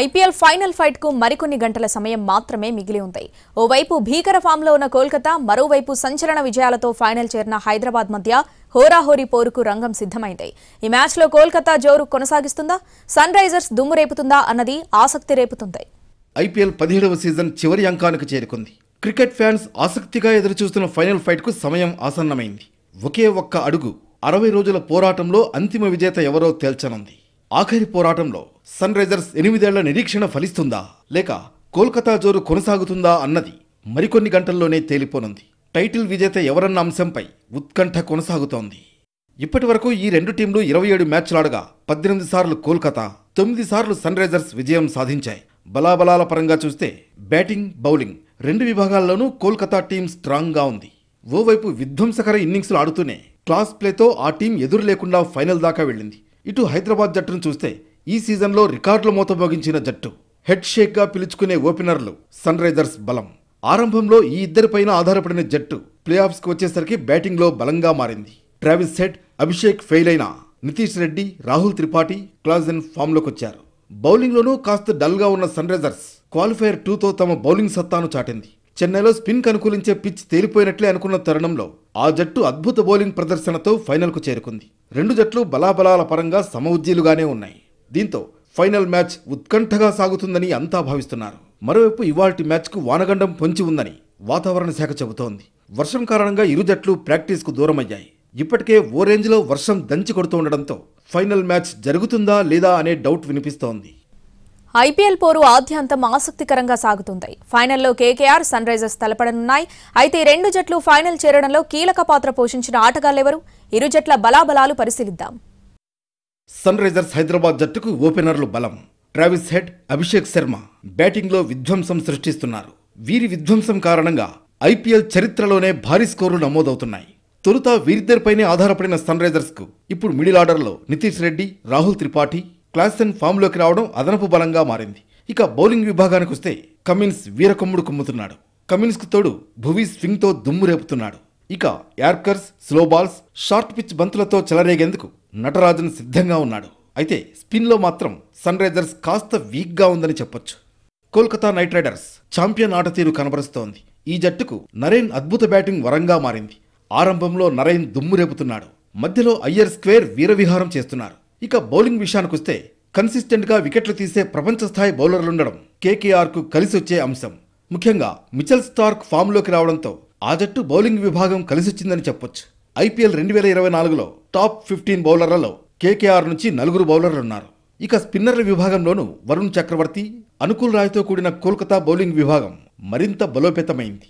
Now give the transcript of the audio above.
IPL final fight కు మరికొన్ని గంటల సమయం మాత్రమే మిగిలి ఉంది ఓవైపు భీకర ఫామ్లో ఉన్న కోల్కతా మరోవైపు సంచలన విజయాలతో ఫైనల్ చేరిన హైదరాబాద్ మధ్య హోరాహోరీ పోరుకు రంగం సిద్ధమైంది ఈ మ్యాచ్లో కోల్కతా జోరు కొనసాగిస్తుందా సన్ రైజర్స్ దుమ్ము రేపుతుందా అన్నది ఆసక్తి రేపుతుంది ఐపీఎల్ పదిహేడవ సీజన్ చివరి అంకానికి చేరుకుంది క్రికెట్ ఫ్యాన్స్ ఆసక్తిగా ఎదురుచూస్తున్న ఫైనల్ ఫైట్కు సమయం ఆసన్నమైంది ఒకే ఒక్క అడుగు అరవై రోజుల పోరాటంలో అంతిమ విజేత ఎవరో తేల్చనుంది ఆఖరి పోరాటంలో సన్ రైజర్స్ ఎనిమిదేళ్ల నిరీక్షణ ఫలిస్తుందా లేక కోల్కతా జోరు కొనసాగుతుందా అన్నది మరికొన్ని గంటల్లోనే తేలిపోనుంది టైటిల్ విజేత ఎవరన్న అంశంపై ఉత్కంఠ కొనసాగుతోంది ఇప్పటి వరకు ఈ రెండు టీంలు ఇరవై ఏడు మ్యాచ్లాడగా పద్దెనిమిది సార్లు కోల్కతా తొమ్మిది సార్లు సన్ రైజర్స్ విజయం సాధించాయి బలాబలాల పరంగా చూస్తే బ్యాటింగ్ బౌలింగ్ రెండు విభాగాల్లోనూ కోల్కతా టీం స్ట్రాంగ్గా ఉంది ఓవైపు విధ్వంసకర ఇన్నింగ్స్లు ఆడుతూనే క్లాస్ ప్లేతో ఆ టీం ఎదురు లేకుండా ఫైనల్ దాకా వెళ్ళింది ఇటు హైదరాబాద్ జట్టును చూస్తే ఈ సీజన్లో రికార్డుల మూత మోగించిన జట్టు హెడ్ షేక్గా పిలుచుకునే ఓపెనర్లు సన్ రైజర్స్ బలం ఆరంభంలో ఈ ఇద్దరిపైన ఆధారపడిన జట్టు ప్లే ఆఫ్స్కి వచ్చేసరికి బ్యాటింగ్లో బలంగా మారింది ట్రావిస్ హెడ్ అభిషేక్ ఫెయిల్ అయిన నితీష్ రెడ్డి రాహుల్ త్రిపాఠి క్లాజన్ ఫామ్లోకి వచ్చారు బౌలింగ్లోనూ కాస్త డల్గా ఉన్న సన్ రైజర్స్ క్వాలిఫైర్ టూతో తమ బౌలింగ్ సత్తాను చాటింది చెన్నైలో స్పిన్ అనుకూలించే పిచ్ తేలిపోయినట్లే అనుకున్న తరుణంలో ఆ జట్టు అద్భుత బౌలింగ్ ప్రదర్శనతో ఫైనల్కు చేరుకుంది రెండు జట్లు బలాబలాల పరంగా సమ ఉజ్జీలుగానే ఉన్నాయి దీంతో ఫైనల్ మ్యాచ్ ఉత్కంఠగా సాగుతుందని అంతా భావిస్తున్నారు మరోవైపు ఇవాల్టి మ్యాచ్కు వానగండం పొంచి ఉందని వాతావరణ శాఖ చెబుతోంది వర్షం కారణంగా ఇరు జట్లు ప్రాక్టీస్కు దూరమయ్యాయి ఇప్పటికే ఓ రేంజ్లో వర్షం దంచి కొడుతూ ఉండడంతో ఫైనల్ మ్యాచ్ జరుగుతుందా లేదా అనే డౌట్ వినిపిస్తోంది ఐపీఎల్ పోరు ఆద్యంతం ఆసక్తికరంగా సాగుతుంది ఫైనల్లో కేకేఆర్ సన్ రైజర్స్ తలపడనున్నాయి అయితే రెండు జట్లు ఫైనల్ చేరడంలో కీలక పాత్ర పోషించిన ఆటగాళ్లెవరు ఇరు జట్ల బలాబలాలు పరిశీలిద్దాం సన్ రైజర్స్ హైదరాబాద్ జట్టుకు ఓపెనర్లు బలం ట్రావిస్ హెడ్ అభిషేక్ శర్మ బ్యాటింగ్లో విధ్వంసం సృష్టిస్తున్నారు వీరి విధ్వంసం కారణంగా ఐపీఎల్ చరిత్రలోనే భారీ స్కోర్లు నమోదవుతున్నాయి తొలుత వీరిద్దరిపైనే ఆధారపడిన సన్ రైజర్స్కు ఇప్పుడు మిడిల్ ఆర్డర్లో నితీష్ రెడ్డి రాహుల్ త్రిపాఠి క్లాసెన్ ఫామ్లోకి రావడం అదనపు బలంగా మారింది ఇక బౌలింగ్ విభాగానికి వస్తే కమిన్స్ వీరకొమ్ముడు కుమ్ముతున్నాడు కమిన్స్కు తోడు భువీ స్వింగ్తో దుమ్ము రేపుతున్నాడు ఇక yorkers slow balls short pitch బంతులతో చెలరేగేందుకు నటరాజన్ సిద్ధంగా ఉన్నాడు అయితే స్పిన్లో మాత్రం సన్ రైజర్స్ కాస్త వీక్గా ఉందని చెప్పొచ్చు కోల్కతా నైట్ రైడర్స్ ఛాంపియన్ ఆట తీరు కనబరుస్తోంది ఈ జట్టుకు నరేన్ అద్భుత బ్యాటింగ్ వరంగా మారింది ఆరంభంలో నరేన్ దుమ్ము రేపుతున్నాడు మధ్యలో అయ్యర్ స్క్వేర్ వీరవిహారం చేస్తున్నారు ఇక బౌలింగ్ విషయానికొస్తే కన్సిస్టెంట్గా వికెట్లు తీసే ప్రపంచ స్థాయి బౌలర్లుండడం కేకేఆర్కు కలిసొచ్చే అంశం ముఖ్యంగా మిచెల్ స్టార్క్ ఫామ్లోకి రావడంతో ఆ జట్టు బౌలింగ్ విభాగం కలిసిచ్చిందని చెప్పొచ్చు ఐపీఎల్ రెండు వేల ఇరవై నాలుగులో టాప్ ఫిఫ్టీన్ బౌలర్లలో కేకేఆర్ నుంచి నలుగురు బౌలర్లు ఉన్నారు ఇక స్పిన్నర్ల విభాగంలోనూ వరుణ్ చక్రవర్తి అనుకూల్ రాయ్తో కూడిన కోల్కతా బౌలింగ్ విభాగం మరింత బలోపేతమైంది